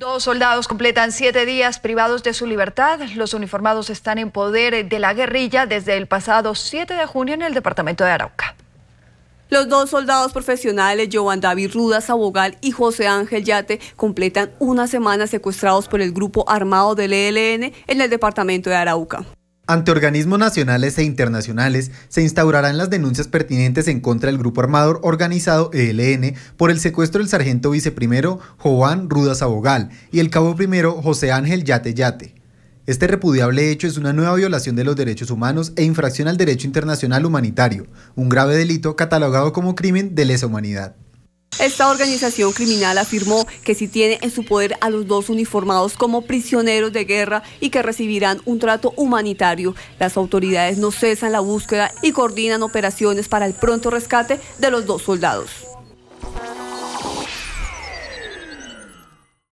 Dos soldados completan siete días privados de su libertad. Los uniformados están en poder de la guerrilla desde el pasado 7 de junio en el departamento de Arauca. Los dos soldados profesionales, Joan David Rudas Abogal y José Ángel Yate, completan una semana secuestrados por el grupo armado del ELN en el departamento de Arauca. Ante organismos nacionales e internacionales se instaurarán las denuncias pertinentes en contra del grupo armador organizado ELN por el secuestro del sargento viceprimero Joan Rudas Abogal y el cabo primero José Ángel Yate Yate. Este repudiable hecho es una nueva violación de los derechos humanos e infracción al derecho internacional humanitario, un grave delito catalogado como crimen de lesa humanidad. Esta organización criminal afirmó que si tiene en su poder a los dos uniformados como prisioneros de guerra y que recibirán un trato humanitario. Las autoridades no cesan la búsqueda y coordinan operaciones para el pronto rescate de los dos soldados.